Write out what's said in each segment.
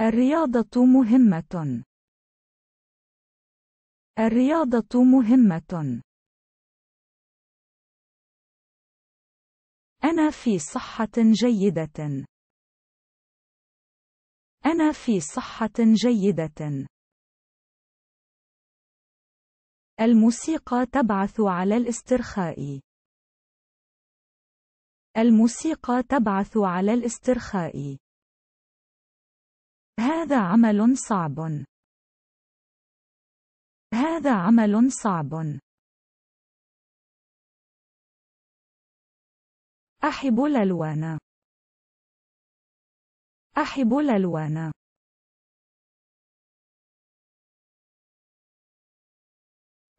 الرياضة مهمة. الرياضة مهمة. أنا في صحة جيدة. أنا في صحة جيدة. الموسيقى تبعث على الاسترخاء. الموسيقى تبعث على الاسترخاء. هذا عمل صعب. هذا عمل صعب. أحب الألوان. أحب الألوان.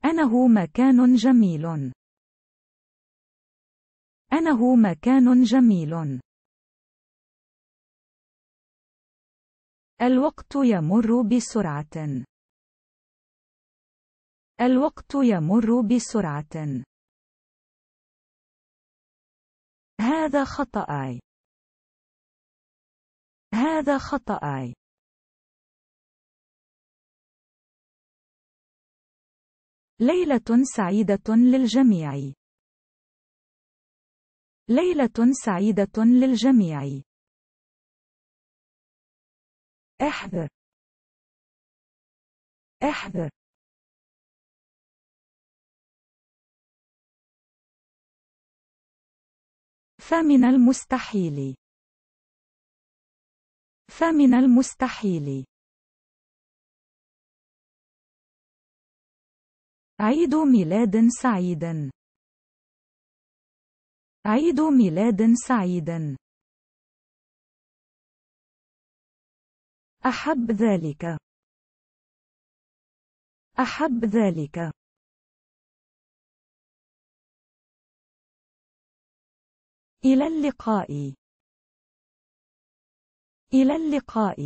أنه مكان جميل. أنه مكان جميل. الوقت يمر بسرعة. الوقت يمر بسرعة. هذا خطأي. هذا خطأي. ليلة سعيدة للجميع. ليلة سعيدة للجميع. احذر احذر فمن المستحيل فمن المستحيل عيد ميلاد سعيدا عيد ميلاد سعيدا أحب ذلك أحب ذلك إلى اللقاء إلى اللقاء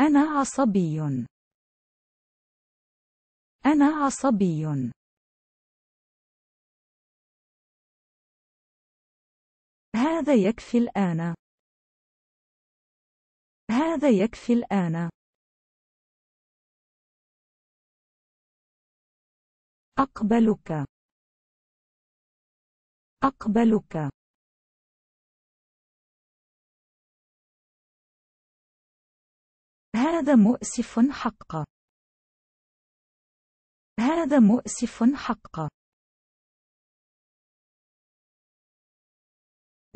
أنا عصبي أنا عصبي هذا يكفي الآن. هذا يكفي الآن. أقبلك. أقبلك. هذا مؤسف حقا. هذا مؤسف حقا.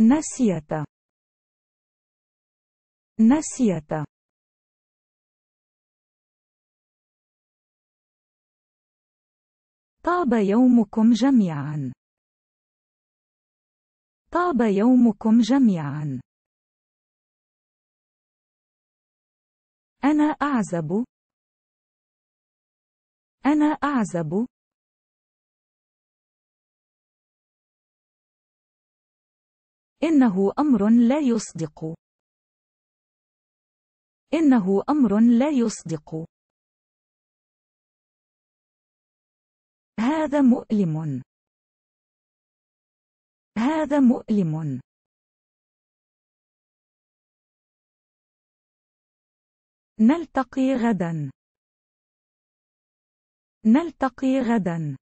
نسيت نسيت طاب يومكم جميعا طاب يومكم جميعا أنا أعزب أنا أعزب إنه أمر لا يصدق إنه أمر لا يصدق هذا مؤلم هذا مؤلم نلتقي غدا نلتقي غدا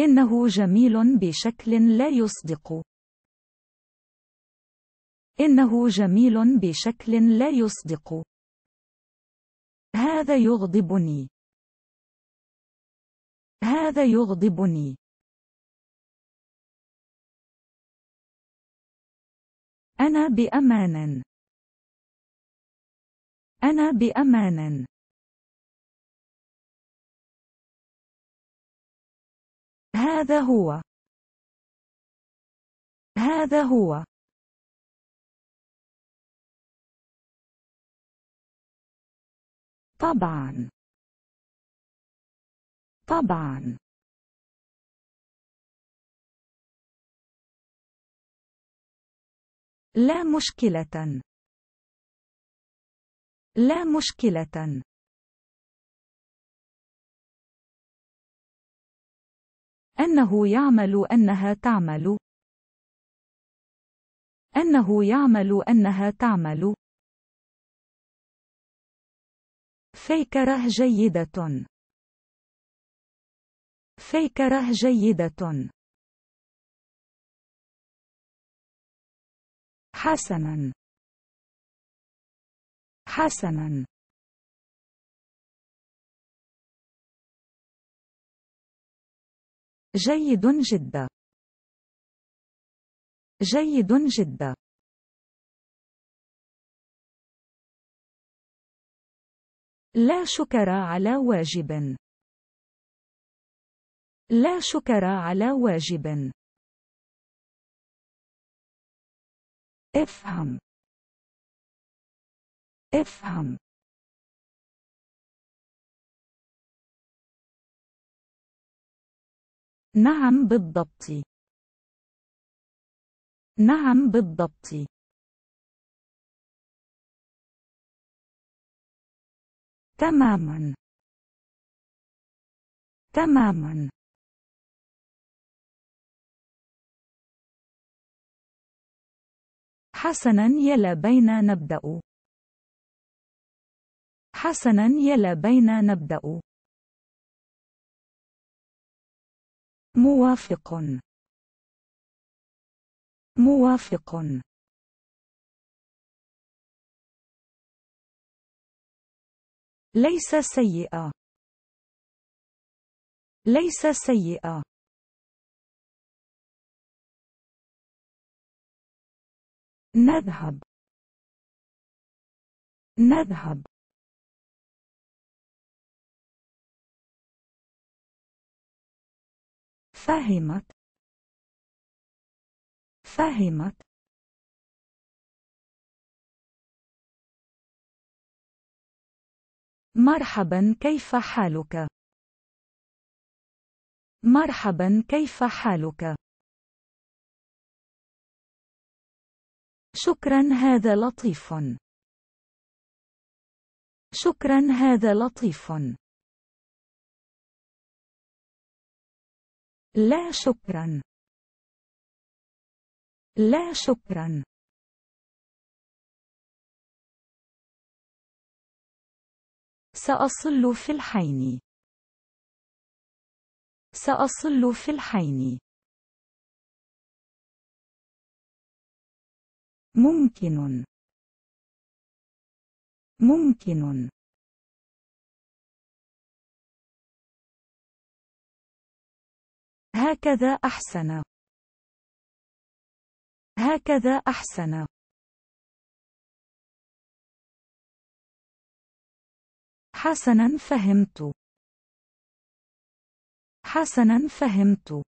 إنه جميل بشكل لا يصدق. إنه جميل بشكل لا يصدق. هذا يغضبني. هذا يغضبني. أنا بأمان. أنا بأمان. هذا هو هذا هو طبعا طبعا لا مشكلة لا مشكلة أنه يعمل أنها تعمل أنه يعمل أنها تعمل فكره جيدة فكره جيدة حسنا حسنا جيد جدا جيد جدا لا شكر على واجب لا شكر على واجب افهم افهم نعم بالضبط نعم بالضبط تماما تماما حسنا يلا بينا نبدأ حسنا يلا بينا نبدأ موافق موافق ليس سيئة ليس سيئة نذهب نذهب فهمت فهمت مرحبا كيف حالك مرحبا كيف حالك شكرا هذا لطيف شكرا هذا لطيف لا شكرا لا شكرا سأصل في الحين سأصل في الحين ممكن ممكن هكذا أحسن هكذا أحسن حسنا فهمت حسنا فهمت